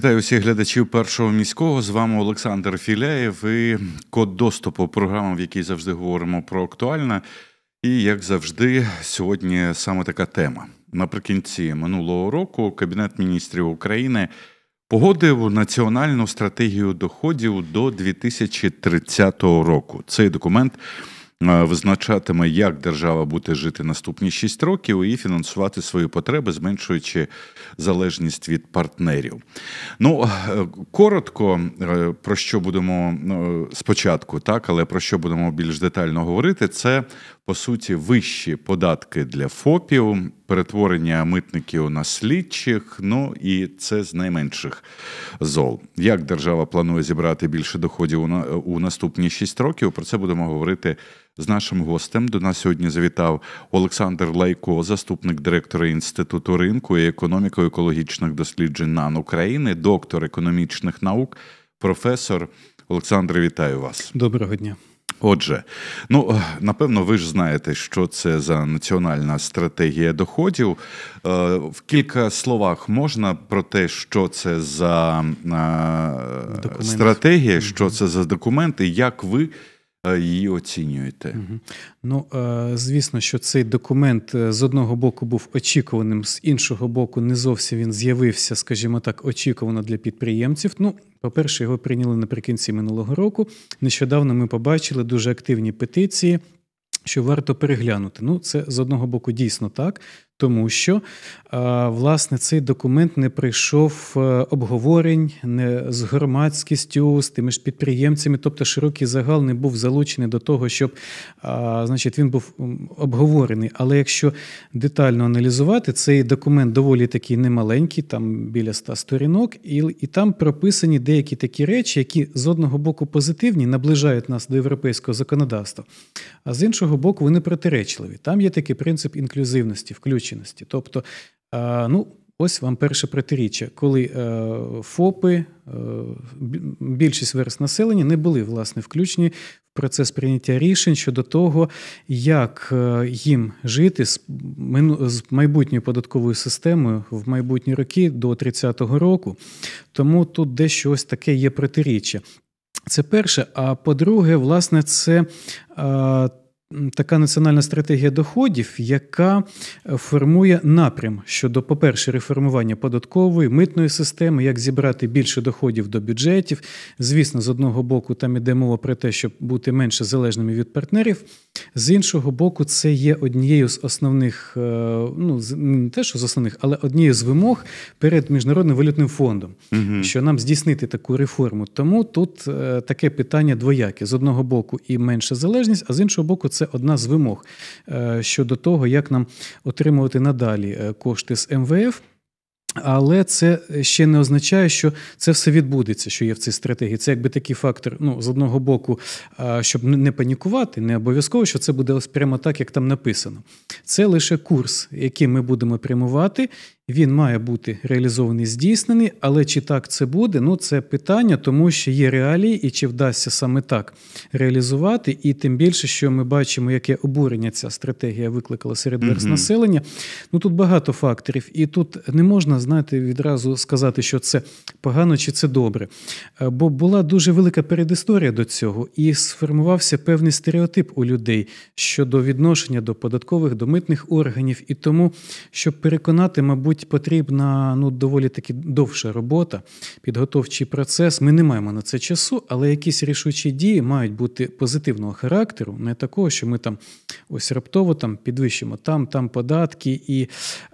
Вітаю всіх глядачів першого міського. З вами Олександр Філяєв і код доступу. Програма, в якій завжди говоримо про актуальне. І як завжди, сьогодні саме така тема. Наприкінці минулого року Кабінет міністрів України погодив національну стратегію доходів до 2030 року. Цей документ. Е, визначатиме, як держава буде жити наступні 6 років і фінансувати свої потреби, зменшуючи залежність від партнерів. Ну е, коротко е, про що будемо ну, спочатку, так але про що будемо більш детально говорити, це по суті вищі податки для ФОПів, перетворення митників на слідчих. Ну і це з найменших зол. Як держава планує зібрати більше доходів у наступні шість років? Про це будемо говорити з нашим гостем. До нас сьогодні завітав Олександр Лайко, заступник директора інституту ринку і економіко-екологічних досліджень НАН України, доктор економічних наук, професор Олександр. Вітаю вас. Доброго дня. Отже, ну напевно, ви ж знаєте, що це за національна стратегія доходів. Е, в кілька словах можна про те, що це за е, Документ. стратегія, що це за документи, як ви Е, її оцінюєте? Ну е, звісно, що цей документ е, з одного боку був очікуваним, з іншого боку, не зовсім він з'явився, скажімо так, очікувано для підприємців. Ну, по-перше, його прийняли наприкінці минулого року. Нещодавно ми побачили дуже активні петиції. Що варто переглянути. Ну, це з одного боку дійсно так, тому що е, власне цей документ не прийшов е, обговорень не з громадськістю, з тими ж підприємцями, тобто широкий загал не був залучений до того, щоб е, значить він був обговорений. Але якщо детально аналізувати, цей документ доволі такий немаленький, там біля ста сторінок, і, і там прописані деякі такі речі, які з одного боку позитивні, наближають нас до європейського законодавства, а з іншого боку, вони протиречливі. Там є такий принцип інклюзивності, включення визначеності. Тобто, е, ну, ось вам перше протиріччя, коли е, ФОПи, е, більшість верст населення не були власне включені в процес прийняття рішень щодо того, як їм жити з майбутньою податковою системою в майбутні роки до 30-го року. Тому тут дещо ось таке є протиріччя. Це перше. А по-друге, власне, це така національна стратегія доходів, яка е, формує напрям щодо, по-перше, реформування податкової, митної системи, як зібрати більше доходів до бюджетів. Звісно, з одного боку, там іде мова про те, щоб бути менше залежними від партнерів. З іншого боку, це є однією з основних, е, ну не те, що з основних, але однією з вимог перед міжнародним валютним фондом, угу. що нам здійснити таку реформу. Тому тут е, таке питання двояке: з одного боку і менша залежність, а з іншого боку, це це одна з вимог е, щодо того, як нам отримувати надалі е, кошти з МВФ. Але це ще не означає, що це все відбудеться, що є в цій стратегії. Це якби такий фактор. Ну, з одного боку, е, щоб не панікувати, не обов'язково, що це буде ось прямо так, як там написано. Це лише курс, який ми будемо прямувати, він має бути реалізований, здійснений, але чи так це буде, ну це питання, тому що є реалії, і чи вдасться саме так реалізувати. І тим більше, що ми бачимо, яке обурення ця стратегія викликала серед верст угу. населення. Ну тут багато факторів, і тут не можна знаєте, відразу сказати, що це погано чи це добре. Е, бо була дуже велика передісторія до цього, і сформувався певний стереотип у людей щодо відношення до податкових, до митних органів. І тому, щоб переконати, мабуть мабуть, потрібна ну, доволі таки довша робота, підготовчий процес. Ми не маємо на це часу, але якісь рішучі дії мають бути позитивного характеру, не такого, що ми там ось раптово там підвищимо там, там податки, і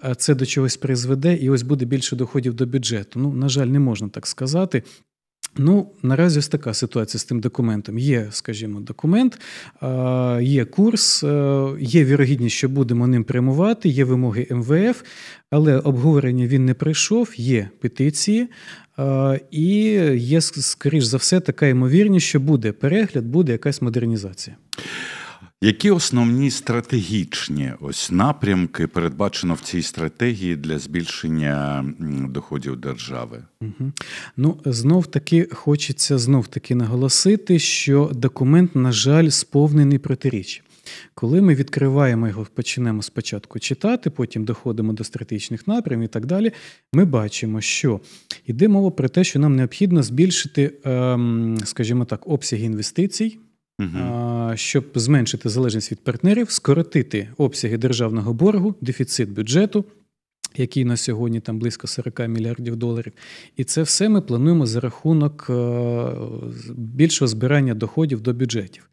е, це до чогось призведе, і ось буде більше доходів до бюджету. Ну, на жаль, не можна так сказати. Ну, наразі ось така ситуація з тим документом. Є, скажімо, документ, є курс, е, є вірогідність, що будемо ним прямувати, є вимоги МВФ, але обговорення він не пройшов, є петиції, і є, скоріш за все, така ймовірність, що буде перегляд, буде якась модернізація. Які основні стратегічні ось напрямки передбачено в цій стратегії для збільшення доходів держави? Угу. Ну знов таки хочеться знов таки наголосити, що документ, на жаль, сповнений протиріч. Коли ми відкриваємо його, почнемо спочатку читати, потім доходимо до стратегічних напрямів і так далі, ми бачимо, що йде мова про те, що нам необхідно збільшити, ем, скажімо так, обсяги інвестицій угу. щоб зменшити залежність від партнерів, скоротити обсяги державного боргу, дефіцит бюджету який на сьогодні там близько 40 мільярдів доларів. І це все ми плануємо за рахунок е, більшого збирання доходів до бюджетів.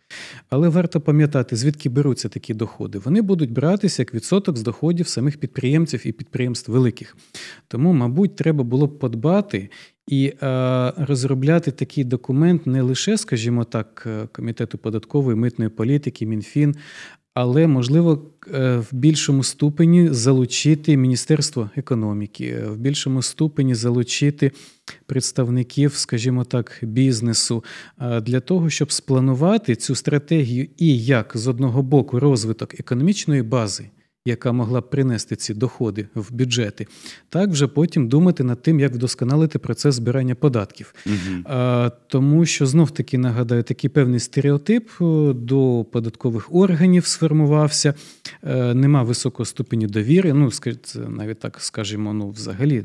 Але варто пам'ятати, звідки беруться такі доходи. Вони будуть братися як відсоток з доходів самих підприємців і підприємств великих. Тому, мабуть, треба було б подбати. І е, розробляти такий документ не лише, скажімо так, е, комітету податкової митної політики, МінФін, але можливо е, в більшому ступені залучити Міністерство економіки, е, в більшому ступені залучити представників, скажімо так, бізнесу для того, щоб спланувати цю стратегію і як з одного боку розвиток економічної бази яка могла б принести ці доходи в бюджети, так вже потім думати над тим, як вдосконалити процес збирання податків. Угу. А, Тому що знов-таки нагадаю, такий певний стереотип е, до податкових органів сформувався, е, нема високого ступеню довіри. Ну, навіть так скажімо, ну взагалі.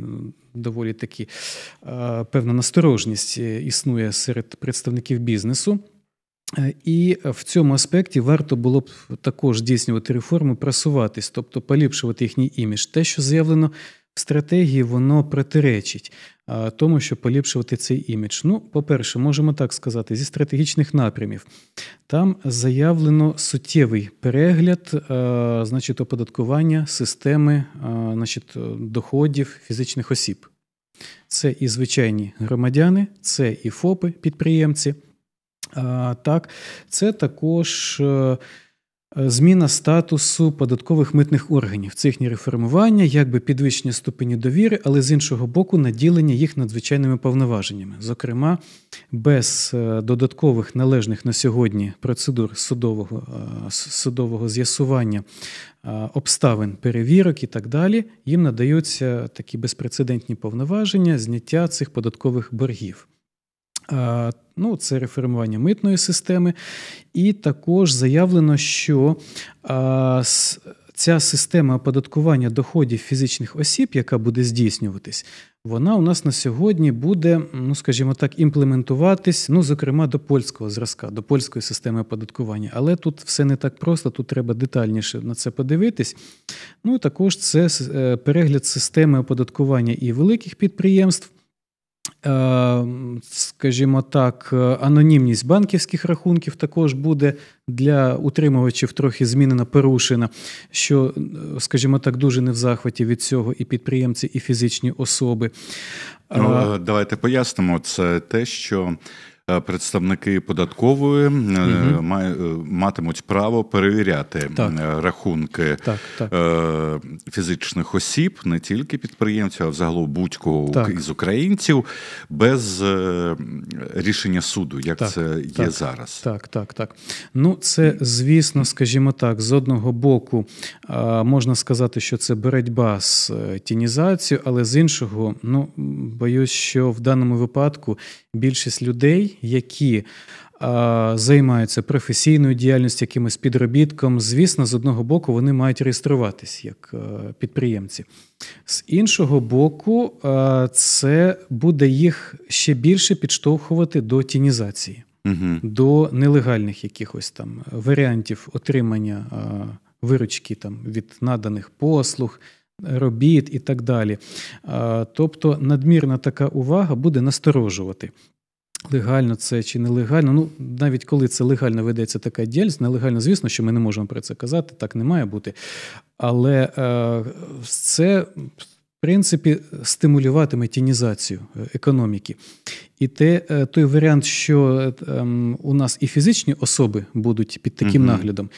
Доволі такі певна насторожність е, існує серед представників бізнесу. Е, і в цьому аспекті варто було б також здійснювати реформи, просуватись, тобто поліпшувати їхній імідж. Те, що заявлено в стратегії, воно протиречить е, тому, щоб поліпшувати цей імідж. Ну, по-перше, можемо так сказати, зі стратегічних напрямів там заявлено суттєвий перегляд, е, значить, оподаткування системи, значить, доходів фізичних осіб. Це і звичайні громадяни, це і ФОПи, підприємці так, це також. Е, зміна статусу податкових митних органів, це їхнє реформування, якби підвищення ступені довіри, але з іншого боку, наділення їх надзвичайними повноваженнями. Зокрема, без е, додаткових належних на сьогодні процедур судового е, судового з'ясування обставин, перевірок і так далі, їм надаються такі безпрецедентні повноваження, зняття цих податкових боргів. Е, ну, Це реформування митної системи. І також заявлено, що е, ця система оподаткування доходів фізичних осіб, яка буде здійснюватись, вона у нас на сьогодні буде, ну скажімо так, імплементуватись, ну, зокрема, до польського зразка, до польської системи оподаткування. Але тут все не так просто, тут треба детальніше на це подивитись. Ну, Також це е, перегляд системи оподаткування і великих підприємств. Е, скажімо так, е, анонімність банківських рахунків також буде для утримувачів трохи змінена, порушена, що, е, скажімо так, дуже не в захваті від цього і підприємці, і фізичні особи. Ну, Давайте пояснимо це те, що Е, представники податкової угу. матимуть право перевіряти так. рахунки так, так. фізичних осіб, не тільки підприємців, а взагалі будь-кого із українців без рішення суду, як це є зараз. Так, так, так. Ну це звісно, скажімо так, з одного боку можна сказати, що це боротьба з тінізацією, але з іншого, ну боюсь, що в даному випадку більшість людей які е, займаються професійною діяльністю, якимось підробітком, звісно, з одного боку, вони мають реєструватись як е, підприємці. З іншого боку, е, це буде їх ще більше підштовхувати до тінізації, угу. до нелегальних якихось там варіантів отримання е, виручки там від наданих послуг. Робіт і так далі. Е, тобто надмірна така увага буде насторожувати. Легально це чи нелегально. Ну, навіть коли це легально ведеться така діяльність, нелегально, звісно, що ми не можемо про це казати, так не має бути. Але е, це, в принципі, стимулюватиме тінізацію е, економіки. І те, е, той варіант, що е, у нас і фізичні особи будуть під таким угу. наглядом,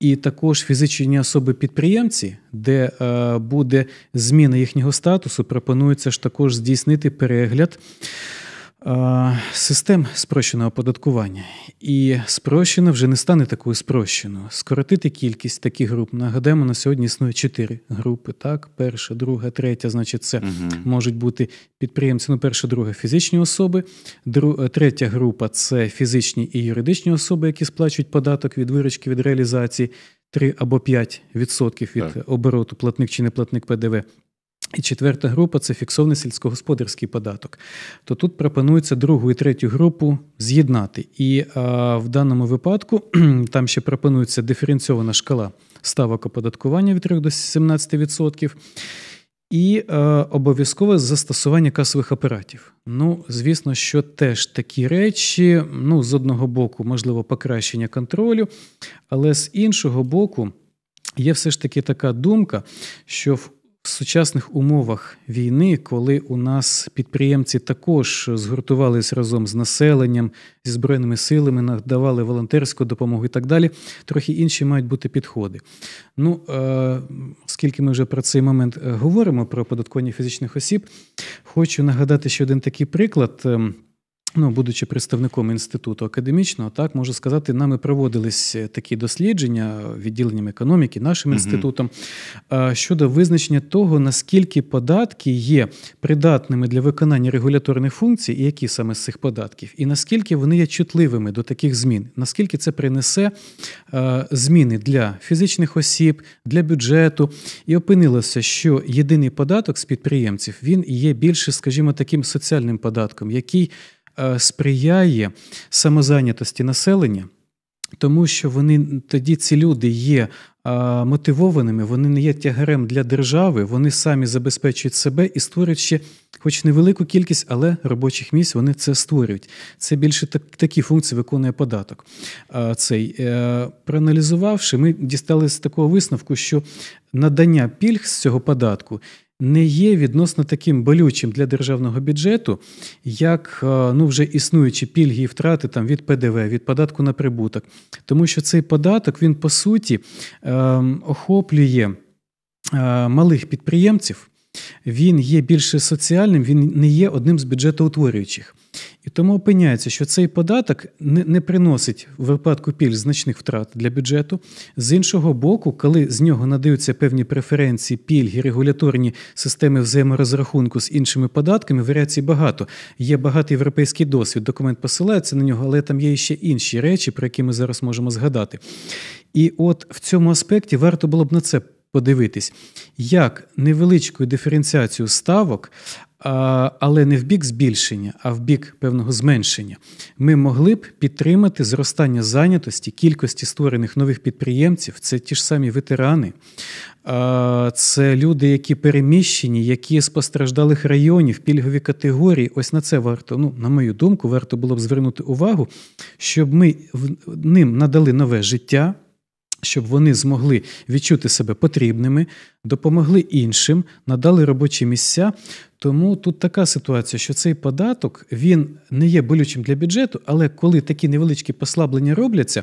і також фізичні особи-підприємці, де е, буде зміна їхнього статусу, пропонується ж також здійснити перегляд. Е, систем спрощеного оподаткування і спрощена вже не стане такою спрощеною. Скоротити кількість таких груп. Нагадаємо, на сьогодні існує чотири групи. Так, перша, друга, третя. Значить, це угу. можуть бути підприємці. Ну, перша, друга фізичні особи. Друг, е, третя група це фізичні і юридичні особи, які сплачують податок від виручки від реалізації. 3 або 5% від так. обороту платник чи неплатник ПДВ. І четверта група це фіксований сільськогосподарський податок. То тут пропонується другу і третю групу з'єднати. І а, е, в даному випадку там ще пропонується диференційована шкала ставок оподаткування від 3 до 17%. І е, обов'язкове застосування касових апаратів. Ну, звісно, що теж такі речі, ну, з одного боку, можливо, покращення контролю, але з іншого боку, є все ж таки така думка, що в в сучасних умовах війни, коли у нас підприємці також згуртувались разом з населенням, зі збройними силами, надавали волонтерську допомогу і так далі, трохи інші мають бути підходи. Ну е, оскільки ми вже про цей момент е, говоримо про оподаткування фізичних осіб, хочу нагадати ще один такий приклад. Ем, ну, будучи представником інституту академічного, так можу сказати, нами проводились е, такі дослідження відділенням економіки, нашим uh-huh. інститутом щодо визначення того, наскільки податки є придатними для виконання регуляторних функцій, і які саме з цих податків, і наскільки вони є чутливими до таких змін, наскільки це принесе е, зміни для фізичних осіб, для бюджету, і опинилося, що єдиний податок з підприємців він є більше, скажімо, таким соціальним податком, який Е, сприяє самозайнятості населення, тому що вони тоді ці люди є. Е, мотивованими вони не є тягарем для держави, вони самі забезпечують себе і створюють ще, хоч невелику кількість, але робочих місць вони це створюють. Це більше так, такі функції виконує податок. Е, цей проаналізувавши, ми дістали з такого висновку, що надання пільг з цього податку не є відносно таким болючим для державного бюджету, як е, ну вже існуючі пільги і втрати там від ПДВ, від податку на прибуток, тому що цей податок він по суті ем, охоплює е, малих підприємців він є більше соціальним, він не є одним з бюджетоутворюючих. І тому опиняється, що цей податок не не приносить в випадку пільг значних втрат для бюджету. З іншого боку, коли з нього надаються певні преференції, пільги, регуляторні системи взаєморозрахунку з іншими податками, варіацій багато. Є багатий європейський досвід, документ посилається на нього, але там є ще інші речі, про які ми зараз можемо згадати. І от в цьому аспекті варто було б на це подивитись, як невеличкою диференціацією ставок, але не в бік збільшення, а в бік певного зменшення, ми могли б підтримати зростання зайнятості, кількості створених нових підприємців. Це ті ж самі ветерани, це люди, які переміщені, які з постраждалих районів, пільгові категорії. Ось на це варто. Ну, на мою думку, варто було б звернути увагу, щоб ми ним надали нове життя щоб вони змогли відчути себе потрібними, допомогли іншим, надали робочі місця. Тому тут така ситуація, що цей податок він не є болючим для бюджету, але коли такі невеличкі послаблення робляться,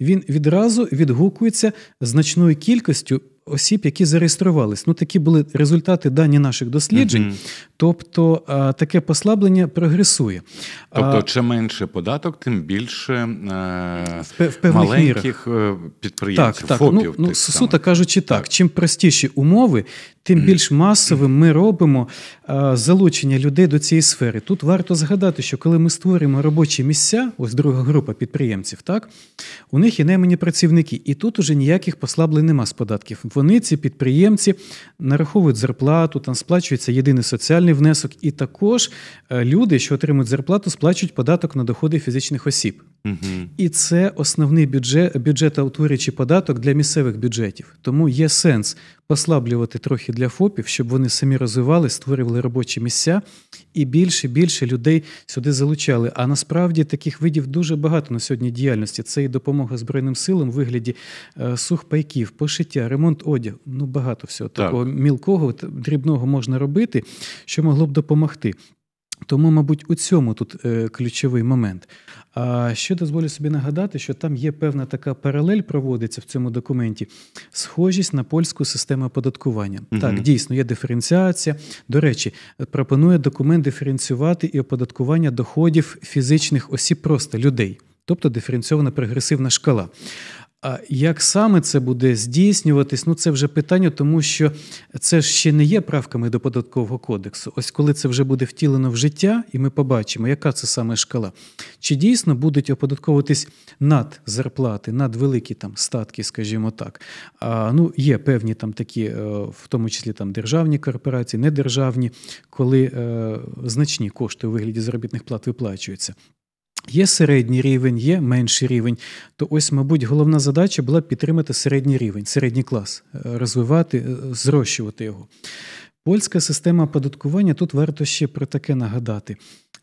він відразу відгукується значною кількістю осіб, які зареєструвались. Ну такі були результати дані наших досліджень. Угу. Тобто таке послаблення прогресує. Тобто, чим менше податок, тим більше е, в, в маленьких мірах. Е, підприємців. Так, так. ФОПів, ну, ну суто кажучи, так. так чим простіші умови, тим більш масовим ми робимо залучення людей до цієї сфери. Тут варто згадати, що коли ми створюємо робочі місця, ось друга група підприємців, так у них є наймані працівники, і тут уже ніяких послаблень нема з податків. Вони ці підприємці нараховують зарплату, там сплачується єдиний соціальний внесок, і також е, люди, що отримують зарплату, сплачують податок на доходи фізичних осіб. Угу. І це основний бюджет бюджетоутворюючий податок для місцевих бюджетів. Тому є сенс послаблювати трохи для ФОПів, щоб вони самі розвивали, створювали робочі місця і більше більше людей сюди залучали. А насправді таких видів дуже багато на сьогодні діяльності. Це і допомога Збройним силам в вигляді е, сухпайків, пошиття, ремонт одягу. Ну багато всього так. такого мілкого дрібного можна робити, що могло б допомогти. Тому, мабуть, у цьому тут е, ключовий момент. А ще дозволю собі нагадати, що там є певна така паралель, проводиться в цьому документі схожість на польську систему оподаткування. Угу. Так, дійсно, є диференціація. До речі, пропонує документ диференціювати і оподаткування доходів фізичних осіб, просто людей, тобто диференційована прогресивна шкала. А як саме це буде здійснюватись? Ну це вже питання, тому що це ж ще не є правками до податкового кодексу. Ось коли це вже буде втілено в життя, і ми побачимо, яка це саме шкала. Чи дійсно будуть оподатковуватись над зарплати, над великі там статки, скажімо так? А, Ну, є певні там такі, е, в тому числі там державні корпорації, недержавні, коли е, значні кошти у вигляді заробітних плат виплачуються. Є середній рівень, є менший рівень. То ось, мабуть, головна задача була підтримати середній рівень, середній клас, е, розвивати, е, зрощувати його. Польська система оподаткування тут варто ще про таке нагадати.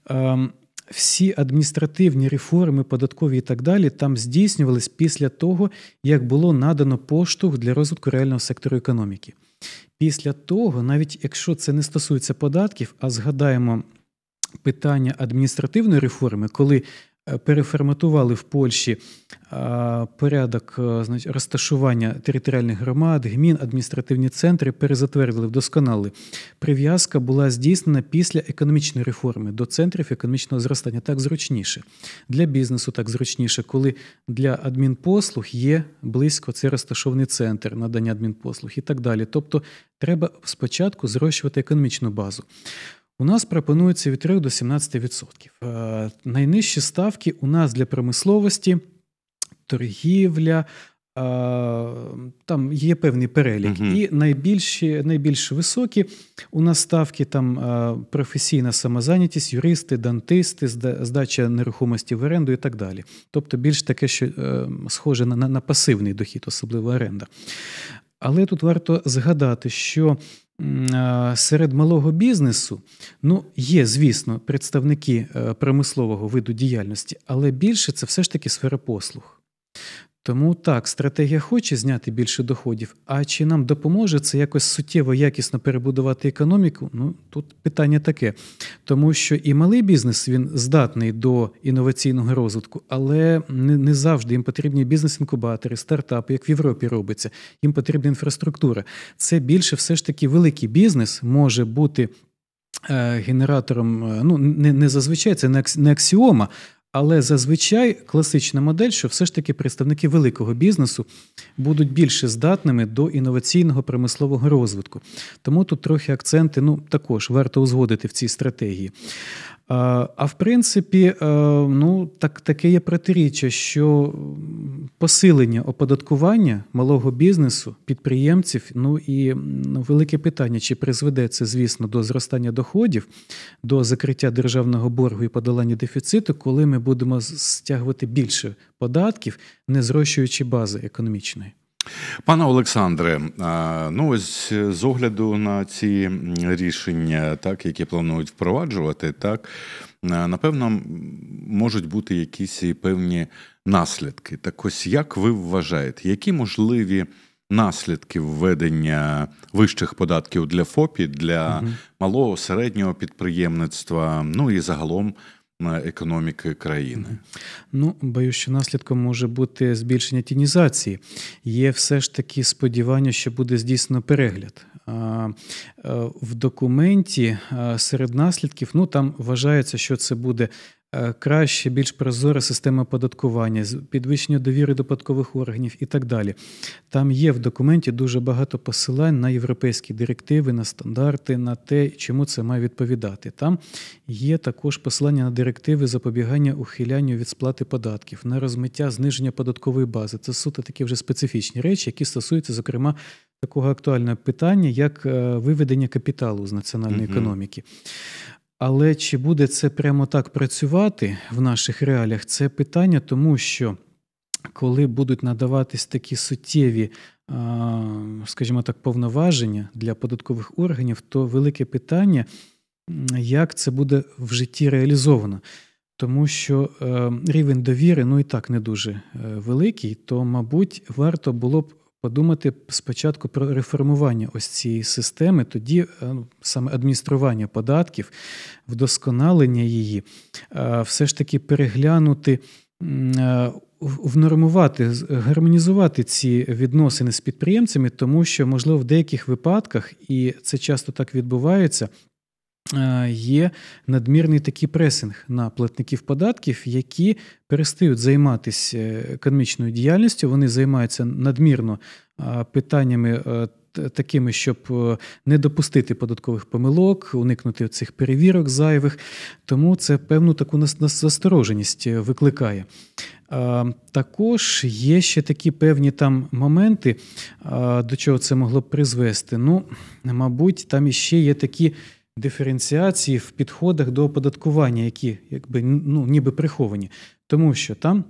Ем, всі адміністративні реформи, податкові і так далі, там здійснювались після того, як було надано поштовх для розвитку реального сектору економіки. Після того, навіть якщо це не стосується податків, а згадаємо питання адміністративної реформи, коли е, переформатували в Польщі е, порядок е, значить, розташування територіальних громад, гмін, адміністративні центри, перезатвердили, вдосконали. Прив'язка була здійснена після економічної реформи до центрів економічного зростання. Так зручніше. Для бізнесу так зручніше, коли для адмінпослуг є близько цей розташований центр надання адмінпослуг і так далі. Тобто треба спочатку зрощувати економічну базу у нас пропонується від 3 до 17%. Е, найнижчі ставки у нас для промисловості, торгівля. Е, там є певний перелік, uh-huh. і найбільші, найбільш високі у нас ставки там е, професійна самозайнятість, юристи, дантисти, здача нерухомості в оренду і так далі. Тобто більш таке, що схоже на, на пасивний дохід, особливо оренда. Але тут варто згадати, що Е, серед малого бізнесу ну, є, звісно, представники е, промислового виду діяльності, але більше це все ж таки сфера послуг. Тому так, стратегія хоче зняти більше доходів, а чи нам допоможе це якось суттєво якісно перебудувати економіку? Ну тут питання таке, тому що і малий бізнес він здатний до інноваційного розвитку, але не не завжди їм потрібні бізнес-інкубатори, стартапи, як в Європі робиться. Їм потрібна інфраструктура. Це більше все ж таки великий бізнес може бути. Е, генератором, е, ну не не зазвичай це не аксіома, але зазвичай класична модель, що все ж таки представники великого бізнесу будуть більше здатними до інноваційного промислового розвитку. Тому тут трохи акценти ну, також варто узгодити в цій стратегії. Е, а в принципі, е, ну, так, таке є протиріччя, що посилення оподаткування малого бізнесу, підприємців, ну і ну, велике питання, чи призведе це, звісно, до зростання доходів, до закриття державного боргу і подолання дефіциту, коли ми будемо стягувати більше податків, не зрощуючи бази економічної. Пане Олександре, ну ось е, з огляду на ці рішення, так які планують впроваджувати, так напевно можуть бути якісь і певні наслідки. Так ось як ви вважаєте, які можливі наслідки введення вищих податків для ФОПі, для угу. малого середнього підприємництва, ну і загалом на економіки країни. Ну, боюсь, що наслідком може бути збільшення тінізації. Є все ж таки сподівання, що буде здійснено перегляд. Е, в документі серед наслідків ну там вважається, що це буде Е, краще, більш прозора система податкування, підвищення довіри до податкових органів і так далі. Там є в документі дуже багато посилань на європейські директиви, на стандарти, на те, чому це має відповідати. Там є також посилання на директиви запобігання ухилянню від сплати податків, на розмиття зниження податкової бази. Це суто такі вже специфічні речі, які стосуються, зокрема. Такого актуального питання, як е, виведення капіталу з національної mm-hmm. економіки. Але чи буде це прямо так працювати в наших реаліях? Це питання, тому що коли будуть надаватись такі суттєві, скажімо так, повноваження для податкових органів, то велике питання, як це буде в житті реалізовано. Тому що е, рівень довіри ну і так не дуже е, великий, то, мабуть, варто було б подумати спочатку про реформування ось цієї системи, тоді е, ну, саме адміністрування податків, вдосконалення її, е, все ж таки переглянути. Е, внормувати, гармонізувати ці відносини з підприємцями, тому що, можливо, в деяких випадках, і це часто так відбувається, Е, є надмірний такий пресинг на платників податків, які перестають займатися е, економічною діяльністю. Вони займаються надмірно е, питаннями. Такими, щоб не допустити податкових помилок, уникнути цих перевірок зайвих, тому це певну таку застороженість викликає. Також є ще такі певні там моменти, до чого це могло б призвести. Ну, мабуть, там іще є такі диференціації в підходах до оподаткування, які якби ну, ніби приховані, тому що там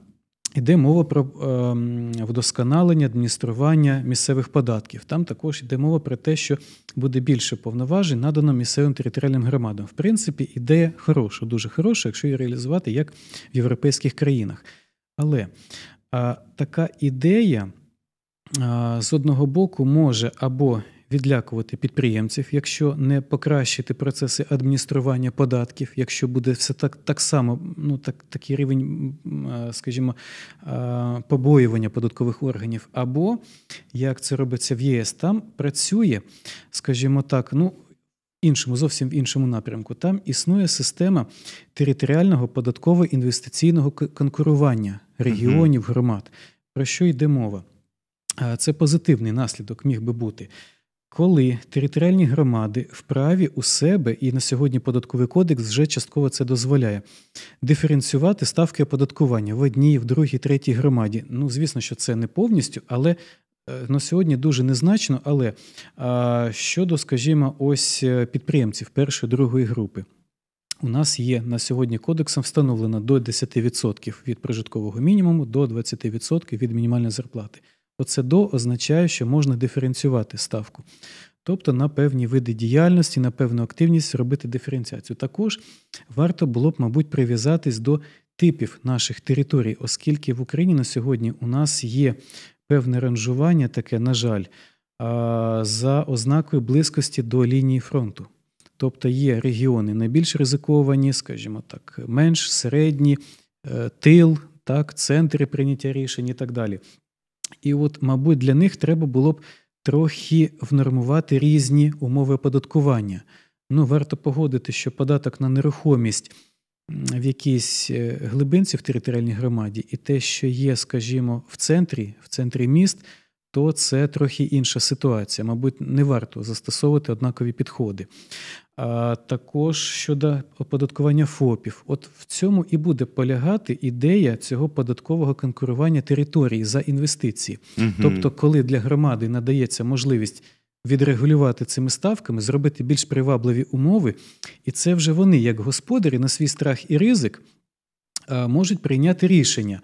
йде мова про ем, вдосконалення адміністрування місцевих податків. Там також йде мова про те, що буде більше повноважень надано місцевим територіальним громадам. В принципі, ідея хороша, дуже хороша, якщо її реалізувати як в європейських країнах. Але а, така ідея з одного боку може або відлякувати підприємців, якщо не покращити процеси адміністрування податків, якщо буде все так так само, ну так такий рівень, скажімо, побоювання податкових органів, або як це робиться в ЄС, там працює, скажімо так, ну. Іншому, зовсім в іншому напрямку, там існує система територіального податково-інвестиційного конкурування регіонів громад. Про що йде мова? Це позитивний наслідок міг би бути коли територіальні громади вправі у себе, і на сьогодні податковий кодекс вже частково це дозволяє, диференціювати ставки оподаткування в одній, в другій, третій громаді. Ну, звісно, що це не повністю, але е, на сьогодні дуже незначно. Але щодо, скажімо, ось е, підприємців першої, другої групи. У нас є на сьогодні кодексом встановлено до 10% від прожиткового мінімуму до 20% від мінімальної зарплати то це до означає, що можна диференціювати ставку. Тобто на певні види діяльності, на певну активність робити диференціацію. Також варто було б, мабуть, прив'язатись до типів наших територій, оскільки в Україні на сьогодні у нас є певне ранжування, таке, на жаль, за ознакою близькості до лінії фронту. Тобто є регіони найбільш ризиковані, скажімо так, менш середні, е, тил, так, центри прийняття рішень і так далі. І от, мабуть, для них треба було б трохи внормувати різні умови оподаткування. Ну, варто погодити, що податок на нерухомість в якійсь е, глибинці в територіальній громаді, і те, що є, скажімо, в центрі, в центрі міст, то це трохи інша ситуація. Мабуть, не варто застосовувати однакові підходи а також щодо оподаткування ФОПів. От в цьому і буде полягати ідея цього податкового конкурування території за інвестиції. Угу. Тобто, коли для громади надається можливість. Відрегулювати цими ставками, зробити більш привабливі умови, і це вже вони, як господарі, на свій страх і ризик, можуть прийняти рішення.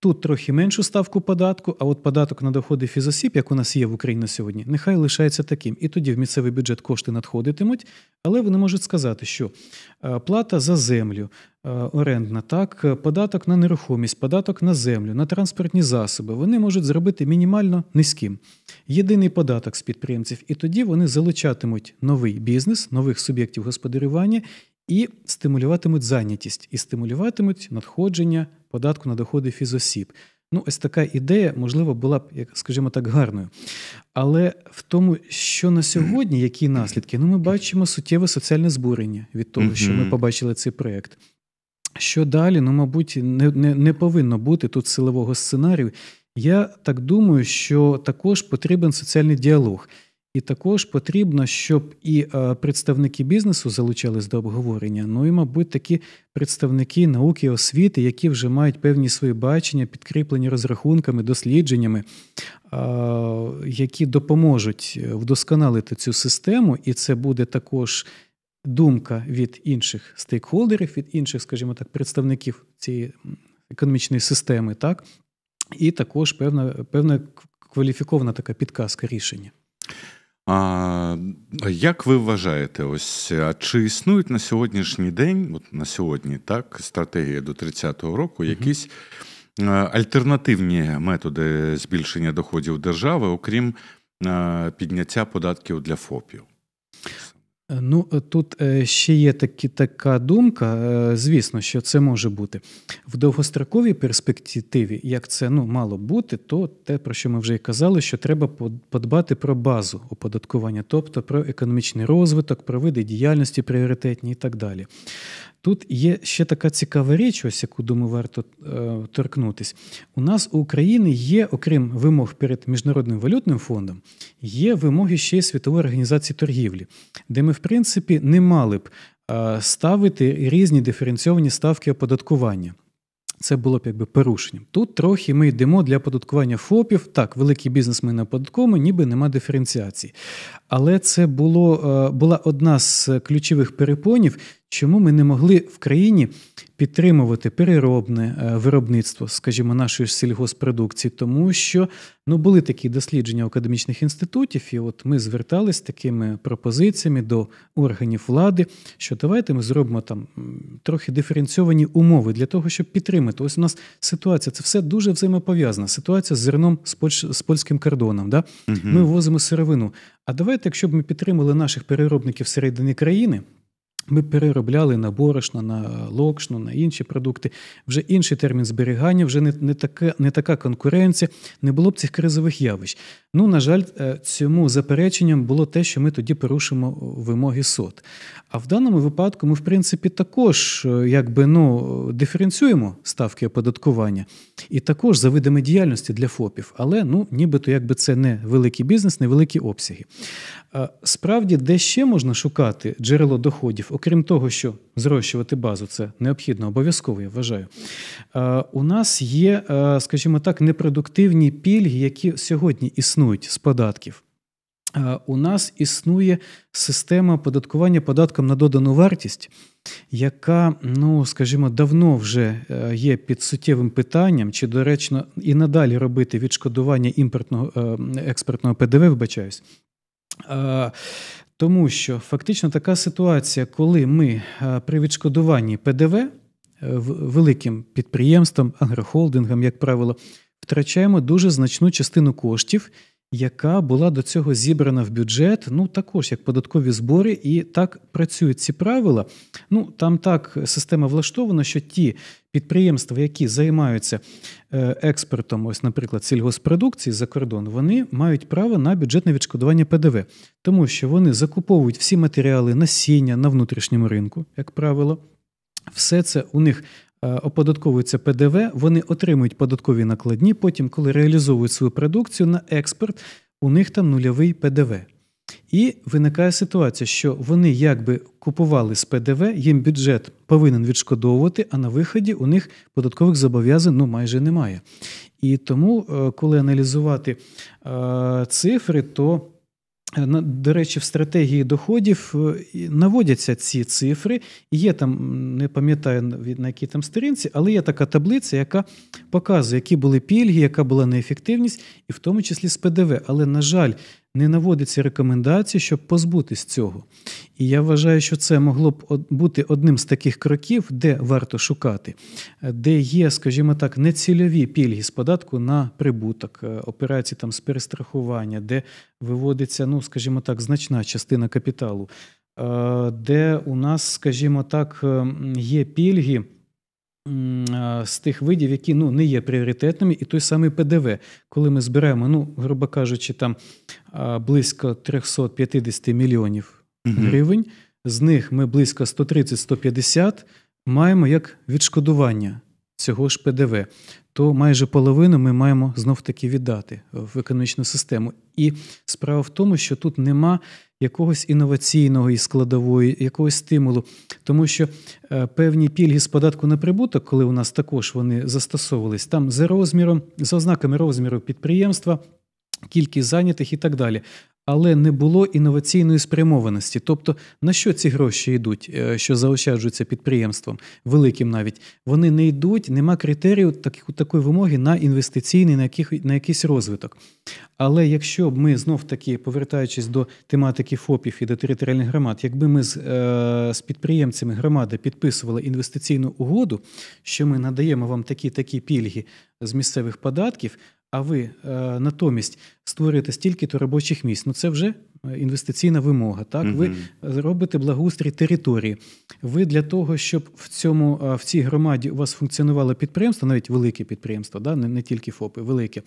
Тут трохи меншу ставку податку, а от податок на доходи фізосіб, як у нас є в Україні на сьогодні, нехай лишається таким. І тоді в місцевий бюджет кошти надходитимуть, але вони можуть сказати, що е, плата за землю е, орендна, так, е, податок на нерухомість, податок на землю, на транспортні засоби вони можуть зробити мінімально низьким. Єдиний податок з підприємців, і тоді вони залучатимуть новий бізнес, нових суб'єктів господарювання і стимулюватимуть зайнятість, і стимулюватимуть надходження податку на доходи фізосіб. Ну, ось така ідея, можливо, була б, як скажімо так, гарною. Але в тому, що на сьогодні, які наслідки, ну ми бачимо суттєве соціальне збурення від того, що ми побачили цей проєкт. Що далі, ну, мабуть, не, не, не повинно бути тут силового сценарію. Я так думаю, що також потрібен соціальний діалог. І також потрібно, щоб і е, представники бізнесу залучались до обговорення, ну і, мабуть, такі представники науки і освіти, які вже мають певні свої бачення, підкріплені розрахунками, дослідженнями, які допоможуть е, вдосконалити цю систему, і це буде також думка від інших стейкхолдерів, від інших, скажімо так, представників цієї економічної системи, так і також певна, певна кваліфікована така підказка рішення. А як ви вважаєте, ось чи існують на сьогоднішній день, от на сьогодні, так, стратегія до 30-го року, якісь е, альтернативні методи збільшення доходів держави, окрім е, підняття податків для ФОПів? Е, ну, е, тут е, ще є такі, така думка, звісно, що це може бути. В довгостроковій перспективі, як це ну, мало бути, то те, про що ми вже і казали, що треба подбати про базу оподаткування, тобто про економічний розвиток, про види діяльності пріоритетні і так далі. Тут є ще така цікава річ, ось яку думаю, варто е, торкнутись. У нас у Україні є, окрім вимог перед Міжнародним валютним фондом, є вимоги ще й Світової організації торгівлі, де ми, в принципі, не мали б е, ставити різні диференційовані ставки оподаткування це було б якби порушенням. Тут трохи ми йдемо для оподаткування ФОПів. Так, великий бізнес ми не оподаткуємо, ніби нема диференціації. Але це було, е, була одна з е, ключових перепонів, чому ми не могли в країні підтримувати переробне е, виробництво, скажімо, нашої сільгоспродукції, тому що ну були такі дослідження академічних інститутів, і от ми звертались з такими пропозиціями до органів влади, що давайте ми зробимо там трохи диференційовані умови для того, щоб підтримати. Ось у нас ситуація це все дуже взаємопов'язана. Ситуація з зерном з, Польщ, з польським кордоном. Да? Угу. Ми ввозимо сировину. А давайте, якщо б ми підтримали наших переробників середини країни. Ми переробляли на борошно, на локшну, на інші продукти. Вже інший термін зберігання, вже не не, така не така конкуренція, не було б цих кризових явищ. Ну, на жаль, е, цьому запереченням було те, що ми тоді порушимо вимоги сот. А в даному випадку ми, в принципі, також е, якби ну диференціюємо ставки оподаткування і також за видами діяльності для ФОПів, але ну нібито якби це не великий бізнес, не великі обсяги. Справді, де ще можна шукати джерело доходів, окрім того, що зрощувати базу, це необхідно, обов'язково, я вважаю. У нас є, е, скажімо так, непродуктивні пільги, які сьогодні існують з податків. У нас існує система податкування податком на додану вартість, яка, ну скажімо, давно вже е, є під суттєвим питанням, чи доречно і надалі робити відшкодування імпортного е, експортного ПДВ, вибачаюсь. Е, тому що фактично така ситуація, коли ми е, при відшкодуванні ПДВ е, великим підприємствам, агрохолдингам, як правило, втрачаємо дуже значну частину коштів, яка була до цього зібрана в бюджет, ну також як податкові збори, і так працюють ці правила. Ну там так система влаштована, що ті підприємства, які займаються е, експортом, ось, наприклад, сільгоспродукції за кордон, вони мають право на бюджетне відшкодування ПДВ, тому що вони закуповують всі матеріали насіння на внутрішньому ринку, як правило. Все це у них Е, оподатковується ПДВ, вони отримують податкові накладні. Потім, коли реалізовують свою продукцію на експорт, у них там нульовий ПДВ. І виникає ситуація, що вони якби купували з ПДВ, їм бюджет повинен відшкодовувати, а на виході у них податкових зобов'язань ну майже немає. І тому, е, коли аналізувати е, цифри, то до речі, в стратегії доходів е, наводяться ці цифри. Є там, не пам'ятаю на якій там сторінці, але є така таблиця, яка показує, які були пільги, яка була неефективність, і в тому числі з ПДВ. Але, на жаль, не наводиться рекомендацій, щоб позбутись цього. І я вважаю, що це могло б бути одним з таких кроків, де варто шукати, е, де є, скажімо так, нецільові пільги з податку на прибуток, е, операції там з перестрахування, де виводиться, ну скажімо так, значна частина капіталу, е, де у нас, скажімо так, ем, є пільги. Е, з тих видів, які ну, не є пріоритетними, і той самий ПДВ, коли ми збираємо, ну, грубо кажучи, там е, близько 350 мільйонів mm гривень, з них ми близько 130-150 маємо як відшкодування цього ж ПДВ, то майже половину ми маємо знов-таки віддати в економічну систему. І справа в тому, що тут нема якогось інноваційного і складової, якогось стимулу, тому що е, певні пільги з податку на прибуток, коли у нас також вони застосовувались, там за розміром, за ознаками розміру підприємства. Кількість зайнятих і так далі але не було інноваційної спрямованості. Тобто, на що ці гроші йдуть, е, що заощаджуються підприємством, великим навіть вони не йдуть, нема критерію таких такої вимоги на інвестиційний, на яких на якийсь розвиток. Але якщо б ми знов таки повертаючись до тематики ФОПів і до територіальних громад, якби ми з, е, з підприємцями громади підписували інвестиційну угоду, що ми надаємо вам такі такі пільги з місцевих податків а ви е, натомість створюєте стільки-то робочих місць. Ну це вже е, інвестиційна вимога. Так, угу. ви робите благоустрій території. Ви для того, щоб в цьому е, в цій громаді у вас функціонувало підприємство, навіть велике підприємство, да, не, не тільки ФОПи, велике.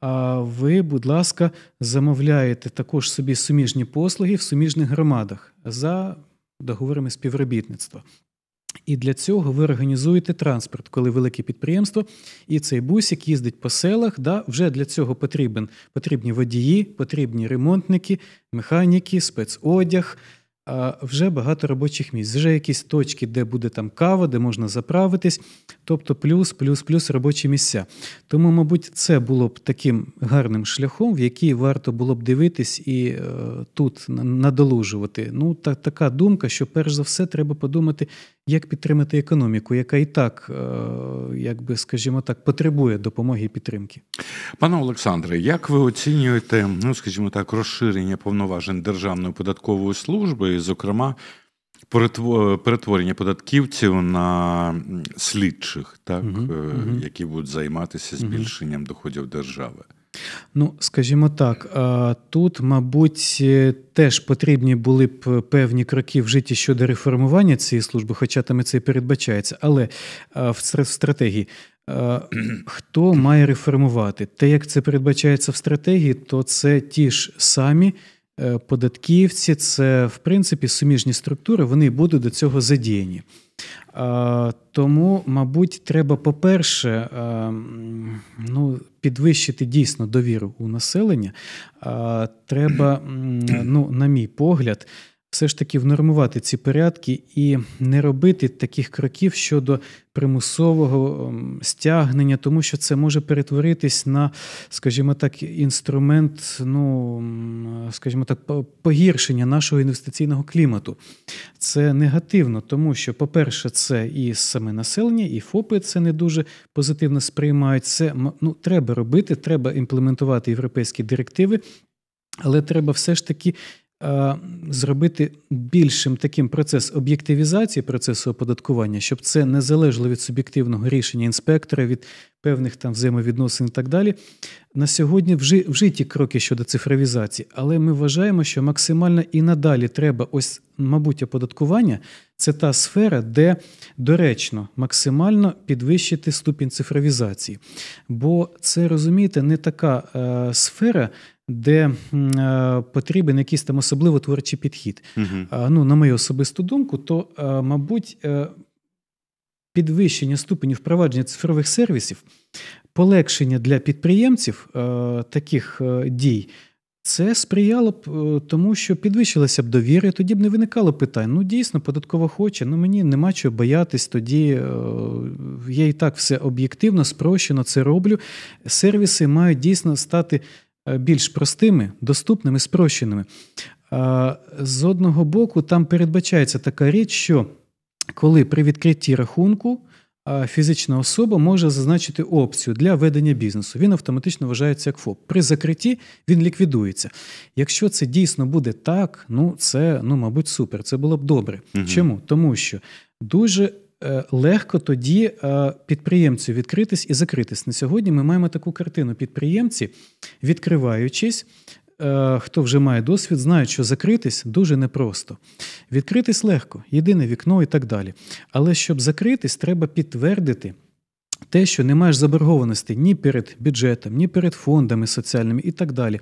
А ви, будь ласка, замовляєте також собі суміжні послуги в суміжних громадах за договорами співробітництва. І для цього ви організуєте транспорт, коли велике підприємство, і цей бусик їздить по селах. Да, Вже для цього потрібен потрібні водії, потрібні ремонтники, механіки, спецодяг. А вже багато робочих місць, вже якісь точки, де буде там кава, де можна заправитись, тобто плюс, плюс, плюс робочі місця. Тому, мабуть, це було б таким гарним шляхом, в який варто було б дивитись і е, тут надолужувати. Ну, та, така думка, що перш за все треба подумати, як підтримати економіку, яка і так, е, якби скажімо так, потребує допомоги і підтримки. Пане Олександре, як ви оцінюєте, ну скажімо так, розширення повноважень Державної податкової служби, і, зокрема, перетворення податківців на слідчих, так, угу, які будуть займатися збільшенням угу. доходів держави? Ну, скажімо так, тут, мабуть, е, теж потрібні були б е, певні кроки в житті щодо реформування цієї служби, хоча там і це і передбачається. Але е, в стратегії хто має реформувати? Те, як це передбачається в стратегії, то це ті ж самі податківці, це в принципі суміжні структури, вони будуть до цього задіяні. Тому, мабуть, треба, по-перше, ну, підвищити дійсно довіру у населення, треба, ну, на мій погляд, все ж таки внормувати ці порядки і не робити таких кроків щодо примусового ем, стягнення, тому що це може перетворитись на, скажімо так, інструмент, ну скажімо так, погіршення нашого інвестиційного клімату. Це негативно, тому що, по-перше, це і саме населення, і ФОПи це не дуже позитивно сприймають. Це ну, треба робити, треба імплементувати європейські директиви. Але треба все ж таки Е, зробити більшим таким процес об'єктивізації процесу оподаткування, щоб це не залежало від суб'єктивного рішення інспектора, від певних там взаємовідносин і так далі. На сьогодні вже вжиті кроки щодо цифровізації, але ми вважаємо, що максимально і надалі треба ось, мабуть, оподаткування це та сфера, де доречно максимально підвищити ступінь цифровізації. Бо це розумієте не така е, сфера, де е, потрібен якийсь там особливо творчий підхід. Угу. Ну, На мою особисту думку, то, е, мабуть, е, підвищення ступеню впровадження цифрових сервісів, полегшення для підприємців таких дій. Це сприяло б тому, що підвищилася б довіра, і тоді б не виникало питань. Ну, дійсно, податкова хоче, ну мені нема чого боятись, тоді я і так все об'єктивно, спрощено це роблю. Сервіси мають дійсно стати Е, більш простими, доступними, спрощеними. Е, з одного боку, там передбачається така річ, що коли при відкритті рахунку е, фізична особа може зазначити опцію для ведення бізнесу. Він автоматично вважається як ФОП. При закритті він ліквідується. Якщо це дійсно буде так, ну це ну мабуть супер. Це було б добре. Угу. Чому? Тому що дуже Е, легко тоді е, підприємцю відкритись і закритись. На сьогодні ми маємо таку картину. Підприємці, відкриваючись, е, хто вже має досвід, знають, що закритись дуже непросто. Відкритись легко, єдине вікно і так далі. Але щоб закритись, треба підтвердити. Те, що не маєш заборгованості ні перед бюджетом, ні перед фондами соціальними і так далі.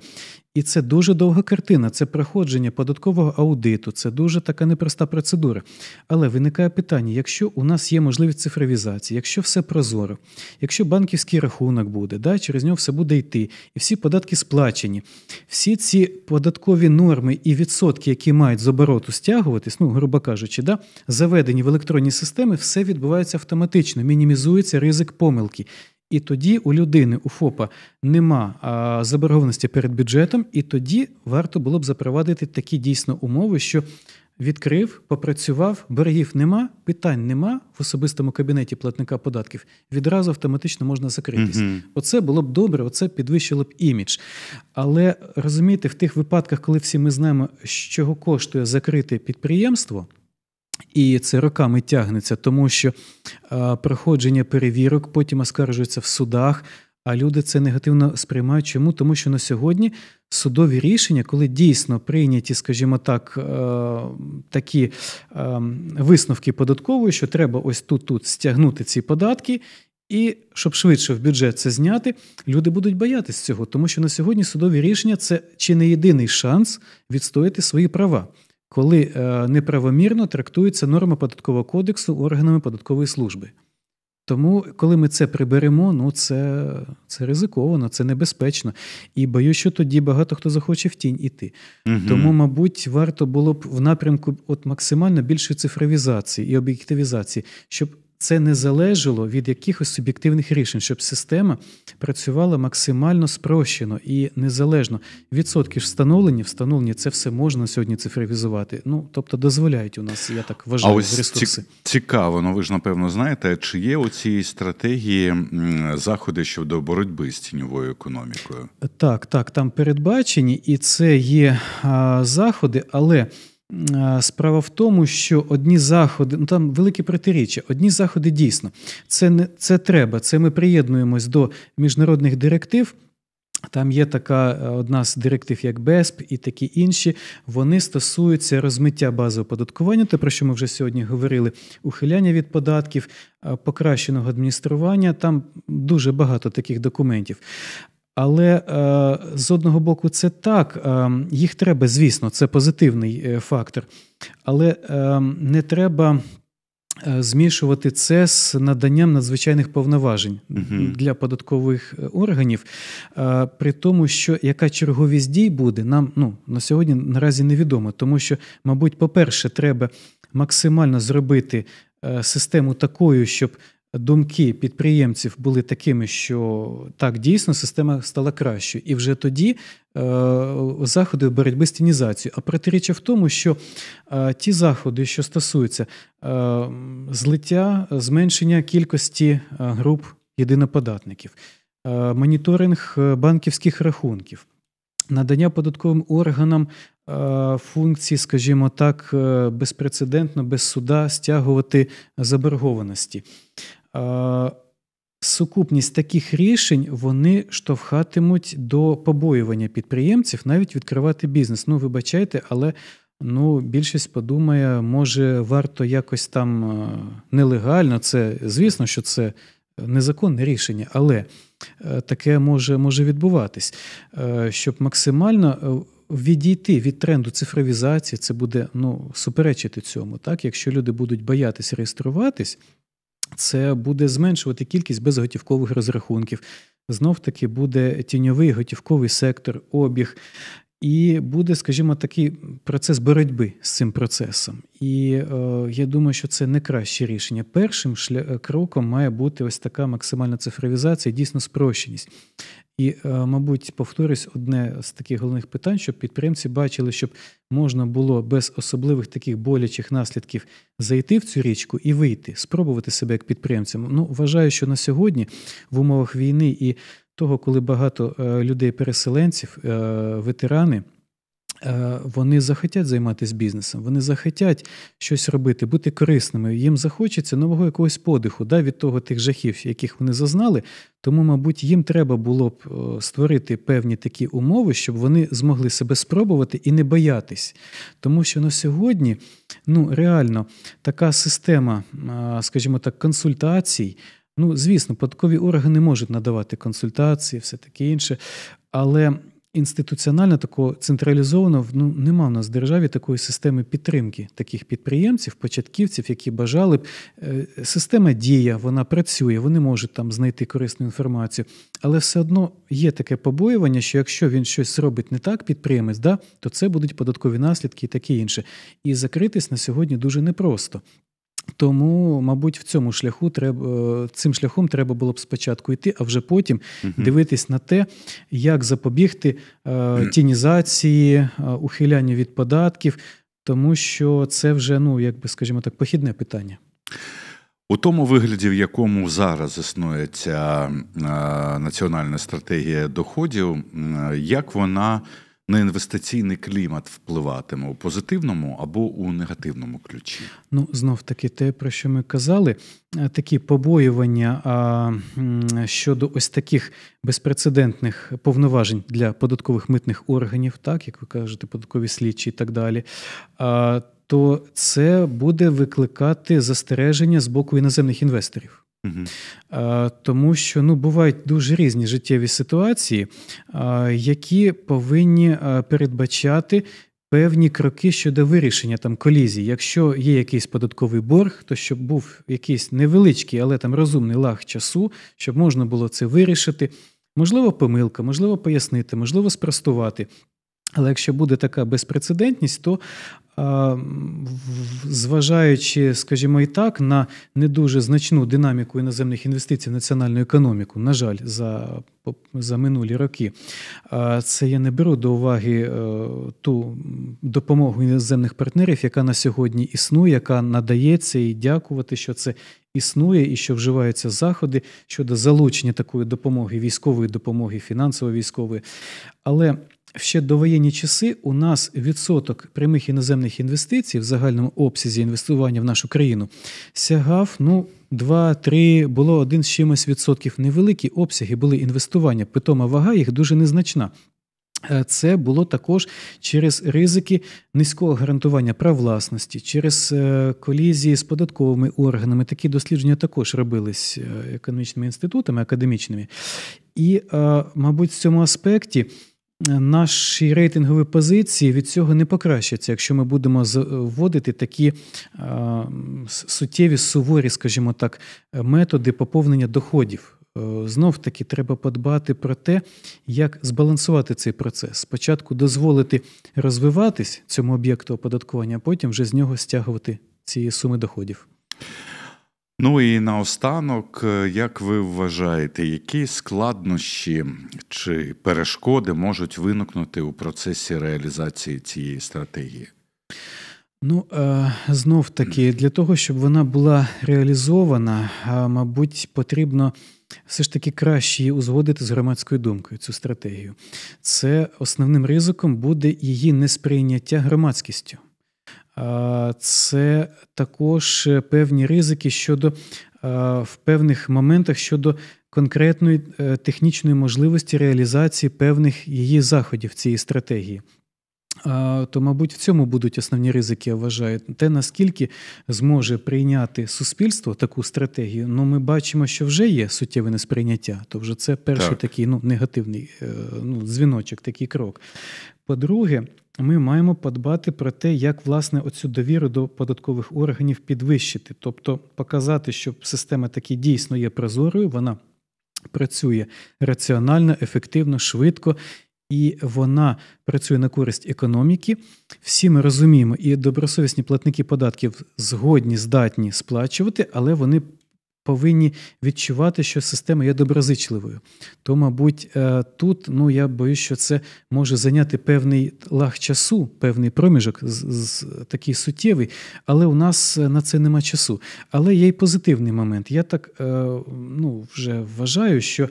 І це дуже довга картина, це проходження податкового аудиту, це дуже така непроста процедура. Але виникає питання: якщо у нас є можливість цифровізації, якщо все прозоро, якщо банківський рахунок буде, да, через нього все буде йти, і всі податки сплачені, всі ці податкові норми і відсотки, які мають з обороту стягуватись, ну, грубо кажучи, да, заведені в електронні системи, все відбувається автоматично, мінімізується ризик помилки. І тоді у людини, у ФОПа, нема а, заборгованості перед бюджетом, і тоді варто було б запровадити такі дійсно умови, що відкрив, попрацював, берегів нема, питань нема в особистому кабінеті платника податків. Відразу автоматично можна закритись. Угу. Оце було б добре, оце підвищило б імідж. Але розумієте, в тих випадках, коли всі ми знаємо, з чого коштує закрити підприємство. І це роками тягнеться, тому що е, проходження перевірок потім оскаржується в судах. А люди це негативно сприймають. Чому? Тому що на сьогодні судові рішення, коли дійсно прийняті, скажімо так, е, такі е, висновки податкової, що треба ось тут тут стягнути ці податки, і щоб швидше в бюджет це зняти, люди будуть боятися цього, тому що на сьогодні судові рішення це чи не єдиний шанс відстояти свої права коли е, неправомірно трактуються норми податкового кодексу органами податкової служби. Тому, коли ми це приберемо, ну це це ризиковано, це небезпечно. І боюсь, що тоді багато хто захоче в тінь іти. Угу. Тому, мабуть, варто було б в напрямку от максимально більшої цифровізації і об'єктивізації, щоб це не залежало від якихось суб'єктивних рішень, щоб система працювала максимально спрощено і незалежно. Відсотки ж встановлені, встановлені це все можна сьогодні цифровізувати. Ну тобто дозволяють у нас, я так вважаю, а ось ресурси. Цікаво, ну ви ж напевно знаєте, чи є у цій стратегії заходи щодо боротьби з тіньовою економікою? Так, так, там передбачені, і це є а, заходи, але. Е, справа в тому, що одні заходи, ну там великі протиріччя, одні заходи дійсно, це не це треба. Це ми приєднуємось до міжнародних директив. Там є така е, одна з директив, як БЕСП і такі інші. Вони стосуються розмиття бази оподаткування, те про що ми вже сьогодні говорили: ухиляння від податків, е, покращеного адміністрування. Там дуже багато таких документів. Але е, з одного боку, це так, е, їх треба, звісно, це позитивний е, фактор. Але не треба змішувати це з наданням надзвичайних повноважень угу. для податкових органів, при тому, що яка черговість дій буде, нам ну, на сьогодні наразі невідомо, тому що, мабуть, по-перше, треба максимально зробити систему такою, щоб думки підприємців були такими, що так дійсно система стала кращою, і вже тоді е, заходи боротьби з тінізацією. А протиріччя в тому, що е, ті заходи, що стосуються е, злиття, зменшення кількості е, груп єдиноподатників, е, моніторинг е, банківських рахунків. Надання податковим органам функції, скажімо так, безпрецедентно, без суда стягувати заборгованості, Е, сукупність таких рішень вони штовхатимуть до побоювання підприємців навіть відкривати бізнес. Ну, вибачайте, але ну, більшість подумає, може варто якось там е, нелегально. Це звісно, що це незаконне рішення, але е, таке може, може відбуватись, щоб максимально. Відійти від тренду цифровізації, це буде ну, суперечити цьому. Так? Якщо люди будуть боятися реєструватись, це буде зменшувати кількість безготівкових розрахунків. Знов таки буде тіньовий готівковий сектор, обіг. І буде, скажімо, такий процес боротьби з цим процесом. І е, я думаю, що це не краще рішення. Першим шля... кроком має бути ось така максимальна цифровізація, дійсно спрощеність. І, е, мабуть, повторюсь, одне з таких головних питань, щоб підприємці бачили, щоб можна було без особливих таких болячих наслідків зайти в цю річку і вийти, спробувати себе як підприємцем. Ну, вважаю, що на сьогодні в умовах війни і того, коли багато е, людей-переселенців, е, ветерани. Е, вони захотять займатися бізнесом, вони захотять щось робити, бути корисними. Їм захочеться нового якогось подиху да, від того тих жахів, яких вони зазнали. Тому, мабуть, їм треба було б е, створити певні такі умови, щоб вони змогли себе спробувати і не боятись. Тому що на сьогодні ну, реально така система, е, скажімо так, консультацій. Ну, звісно, податкові органи можуть надавати консультації, все таке інше. Але інституціонально такого централізовано ну, нема в нас в державі такої системи підтримки таких підприємців, початківців, які бажали б. Е, система діє, вона працює, вони можуть там знайти корисну інформацію, але все одно є таке побоювання, що якщо він щось зробить не так, підприємець, да, то це будуть податкові наслідки і таке інше. І закритись на сьогодні дуже непросто. Тому, мабуть, в цьому шляху треба е, цим шляхом треба було б спочатку йти, а вже потім угу. дивитись на те, як запобігти е, тінізації, е, ухилянню від податків, тому що це вже, ну якби скажімо так, похідне питання. У тому вигляді, в якому зараз існує ця е, національна стратегія доходів, е, як вона на інвестиційний клімат впливатиме у позитивному або у негативному ключі? Ну знов таки, те про що ми казали, е, такі побоювання а, щодо ось таких безпрецедентних повноважень для податкових митних органів, так як ви кажете, податкові слідчі і так далі. А, то це буде викликати застереження з боку іноземних інвесторів. Тому що ну, бувають дуже різні життєві ситуації, які повинні передбачати. Певні кроки щодо вирішення там колізій. Якщо є якийсь податковий борг, то щоб був якийсь невеличкий, але там розумний лаг часу, щоб можна було це вирішити. Можливо, помилка, можливо, пояснити, можливо, спростувати. Але якщо буде така безпрецедентність, то Зважаючи, скажімо, і так на не дуже значну динаміку іноземних інвестицій в національну економіку, на жаль, за за минулі роки, це я не беру до уваги е, ту допомогу іноземних партнерів, яка на сьогодні існує, яка надається, і дякувати, що це існує і що вживаються заходи щодо залучення такої допомоги, військової допомоги, фінансово-військової. Але в ще довоєнні часи у нас відсоток прямих іноземних інвестицій в загальному обсязі інвестування в нашу країну сягав ну 2-3, було один з чимось відсотків. Невеликі обсяги були інвестування. Питома вага їх дуже незначна. Е, це було також через ризики низького гарантування прав власності, через е, колізії з податковими органами. Такі дослідження також робились е, економічними інститутами академічними. І, мабуть, в цьому аспекті. Наші рейтингові позиції від цього не покращаться, якщо ми будемо е, вводити такі е, суттєві суворі, скажімо так, методи поповнення доходів. Е, Знов таки треба подбати про те, як збалансувати цей процес. Спочатку дозволити розвиватись цьому об'єкту оподаткування, а потім вже з нього стягувати ці суми доходів. Ну і наостанок, е, як ви вважаєте, які складнощі чи перешкоди можуть виникнути у процесі реалізації цієї стратегії? Ну, е, знов таки, для того, щоб вона була реалізована, е, мабуть, потрібно все ж таки краще її узгодити з громадською думкою цю стратегію. Це основним ризиком буде її несприйняття громадськістю це також е, певні ризики щодо е, в певних моментах щодо конкретної е, технічної можливості реалізації певних її заходів цієї стратегії. То, мабуть, в цьому будуть основні ризики, я вважаю. Те, наскільки зможе прийняти суспільство таку стратегію, ну ми бачимо, що вже є суттєве несприйняття, то вже це перший так. такий ну, негативний ну, дзвіночок, такий крок. По-друге, ми маємо подбати про те, як власне оцю довіру до податкових органів підвищити, тобто показати, що система таки дійсно є прозорою, вона працює раціонально, ефективно, швидко. І вона працює на користь економіки. Всі ми розуміємо, і добросовісні платники податків згодні здатні сплачувати, але вони повинні відчувати, що система є доброзичливою. То, мабуть, е, тут ну я боюсь, що це може зайняти певний лаг часу, певний проміжок, такий суттєвий, але у нас е, на це нема часу. Але є й позитивний момент. Я так е, ну, вже вважаю, що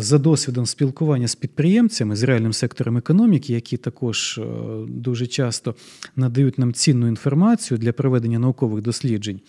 за досвідом спілкування з підприємцями, з реальним сектором економіки, які також дуже часто надають нам цінну інформацію для проведення наукових досліджень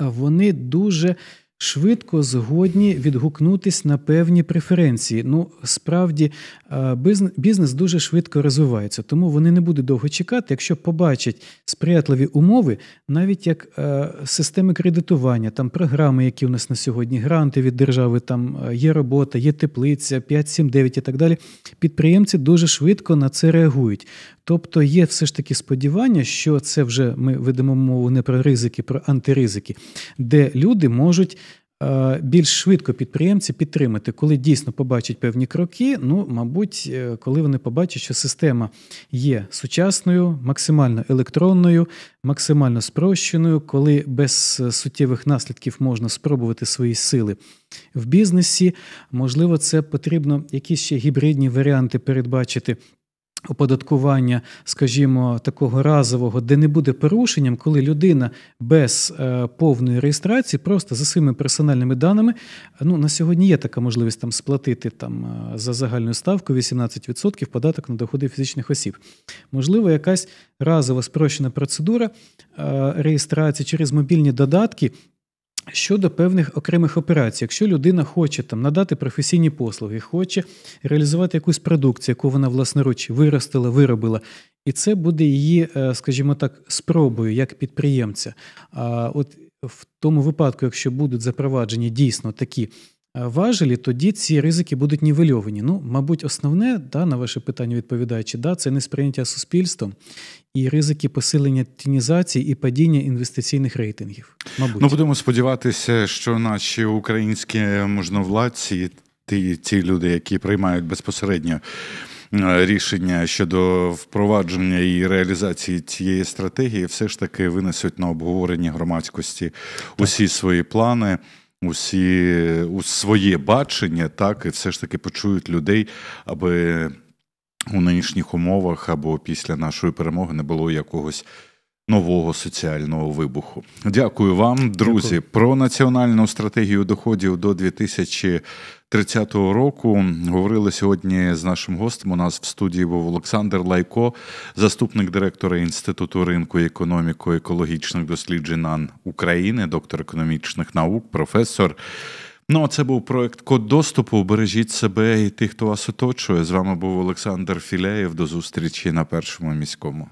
вони дуже швидко згодні відгукнутись на певні преференції. Ну, справді, е, бізнес дуже швидко розвивається, тому вони не будуть довго чекати, якщо побачать сприятливі умови, навіть як е, системи кредитування, там програми, які у нас на сьогодні, гранти від держави, там е, є робота, є теплиця, 5, 7, 9 і так далі. Підприємці дуже швидко на це реагують. Тобто є все ж таки сподівання, що це вже ми ведемо мову не про ризики, про антиризики, де люди можуть Е, більш швидко підприємці підтримати, коли дійсно побачать певні кроки. Ну, мабуть, е, коли вони побачать, що система є сучасною, максимально електронною, максимально спрощеною, коли без е, суттєвих наслідків можна спробувати свої сили в бізнесі. Можливо, це потрібно якісь ще гібридні варіанти передбачити оподаткування, скажімо, такого разового, де не буде порушенням, коли людина без е, повної реєстрації, просто за своїми персональними даними, ну на сьогодні є така можливість там сплатити там е, за загальну ставку 18% податок на доходи фізичних осіб. Можливо, якась разова спрощена процедура е, реєстрації через мобільні додатки, Щодо певних окремих операцій, якщо людина хоче там надати професійні послуги, хоче реалізувати якусь продукцію, яку вона власноруч виростила, виробила, і це буде її, е, скажімо так, спробою як підприємця. А от в тому випадку, якщо будуть запроваджені дійсно такі Е, важелі, тоді ці ризики будуть нівельовані. Ну, мабуть, основне да, на ваше питання відповідаючи, да, це несприйняття суспільством і ризики посилення тінізації і падіння інвестиційних рейтингів. Мабуть, ну будемо сподіватися, що наші українські можновладці, ті, ті люди, які приймають безпосередньо. Е, рішення щодо впровадження і реалізації цієї стратегії все ж таки винесуть на обговорення громадськості усі свої плани усі у своє бачення, так і все ж таки почують людей, аби у нинішніх умовах або після нашої перемоги не було якогось нового соціального вибуху. Дякую вам, друзі. Дякую. Про національну стратегію доходів до 2030 року говорили сьогодні з нашим гостем. У нас в студії був Олександр Лайко, заступник директора інституту ринку, економіко-екологічних досліджень АН України, доктор економічних наук, професор. Ну, а це був проект Код доступу. Бережіть себе і тих, хто вас оточує. З вами був Олександр Філеєв. До зустрічі на першому міському.